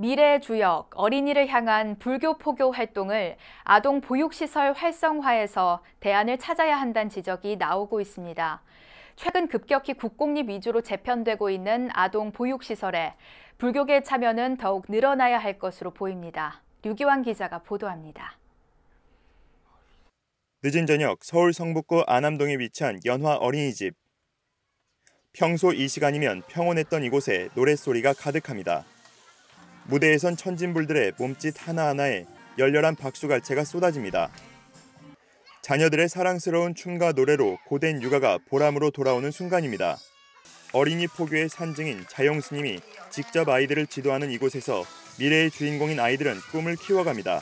미래 의 주역, 어린이를 향한 불교 포교 활동을 아동 보육시설 활성화에서 대안을 찾아야 한다는 지적이 나오고 있습니다. 최근 급격히 국공립 위주로 재편되고 있는 아동 보육시설에 불교계 참여는 더욱 늘어나야 할 것으로 보입니다. 류기환 기자가 보도합니다. 늦은 저녁 서울 성북구 안암동에 위치한 연화 어린이집. 평소 이 시간이면 평온했던 이곳에 노랫소리가 가득합니다. 무대에선 천진불들의 몸짓 하나하나에 열렬한 박수갈채가 쏟아집니다. 자녀들의 사랑스러운 춤과 노래로 고된 육아가 보람으로 돌아오는 순간입니다. 어린이 포교의 산증인 자영 스님이 직접 아이들을 지도하는 이곳에서 미래의 주인공인 아이들은 꿈을 키워갑니다.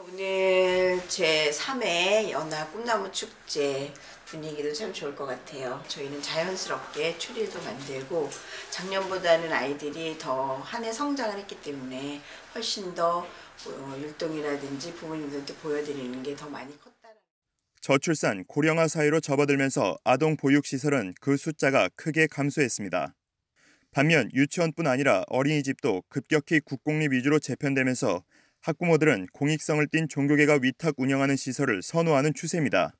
오늘 제3회 연화 꿈나무 축제 분위기도 참 좋을 것 같아요. 저희는 자연스럽게 추리도 만들고 작년보다는 아이들이 더 한해 성장을 했기 때문에 훨씬 더 어, 율동이라든지 부모님들한테 보여드리는 게 더 많이 컸다. 저출산, 고령화 사회로 접어들면서 아동 보육시설은 그 숫자가 크게 감소했습니다. 반면 유치원뿐 아니라 어린이집도 급격히 국공립 위주로 재편되면서 학부모들은 공익성을 띤 종교계가 위탁 운영하는 시설을 선호하는 추세입니다.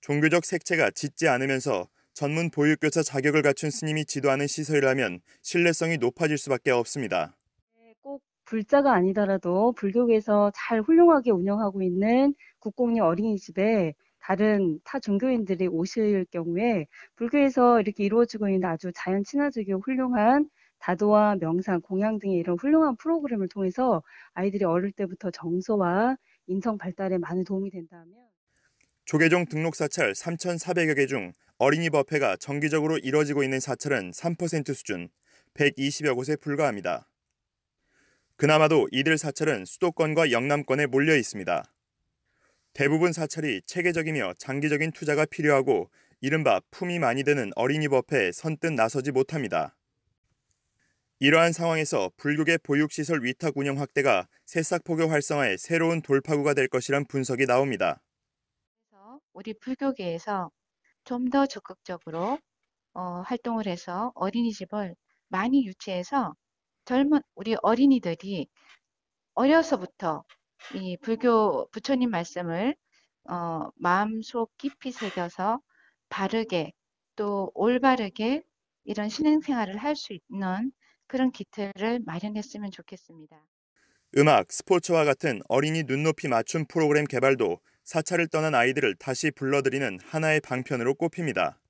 종교적 색채가 짙지 않으면서 전문 보육교사 자격을 갖춘 스님이 지도하는 시설이라면 신뢰성이 높아질 수밖에 없습니다. 꼭 불자가 아니더라도 불교에서 계잘 훌륭하게 운영하고 있는 국공립 어린이집에 다른 타 종교인들이 오실 경우에 불교에서 이렇게 이루어지고 있는 아주 자연 친화적이고 훌륭한 다도와 명상, 공양 등의 이런 훌륭한 프로그램을 통해서 아이들이 어릴 때부터 정서와 인성 발달에 많은 도움이 된다면 조계종 등록 사찰 3,400여 개 중 어린이 법회가 정기적으로 이뤄지고 있는 사찰은 3% 수준 120여 곳에 불과합니다. 그나마도 이들 사찰은 수도권과 영남권에 몰려 있습니다. 대부분 사찰이 체계적이며 장기적인 투자가 필요하고 이른바 품이 많이 드는 어린이 법회에 선뜻 나서지 못합니다. 이러한 상황에서 불교계 보육시설 위탁 운영 확대가 새싹포교 활성화의 새로운 돌파구가 될 것이란 분석이 나옵니다. 우리 불교계에서 좀 더 적극적으로 어, 활동을 해서 어린이집을 많이 유치해서 젊은 우리 어린이들이 어려서부터 이 불교 부처님 말씀을 어, 마음속 깊이 새겨서 바르게 또 올바르게 이런 신앙생활을 할 수 있는 그런 기틀을 마련했으면 좋겠습니다. 음악, 스포츠와 같은 어린이 눈높이 맞춤 프로그램 개발도 사찰을 떠난 아이들을 다시 불러들이는 하나의 방편으로 꼽힙니다.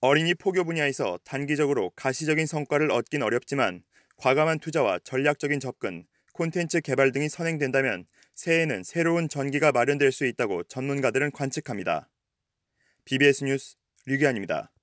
어린이 포교 분야에서 단기적으로 가시적인 성과를 얻긴 어렵지만 과감한 투자와 전략적인 접근, 콘텐츠 개발 등이 선행된다면 새해에는 새로운 전기가 마련될 수 있다고 전문가들은 관측합니다. BBS 뉴스 류기환입니다.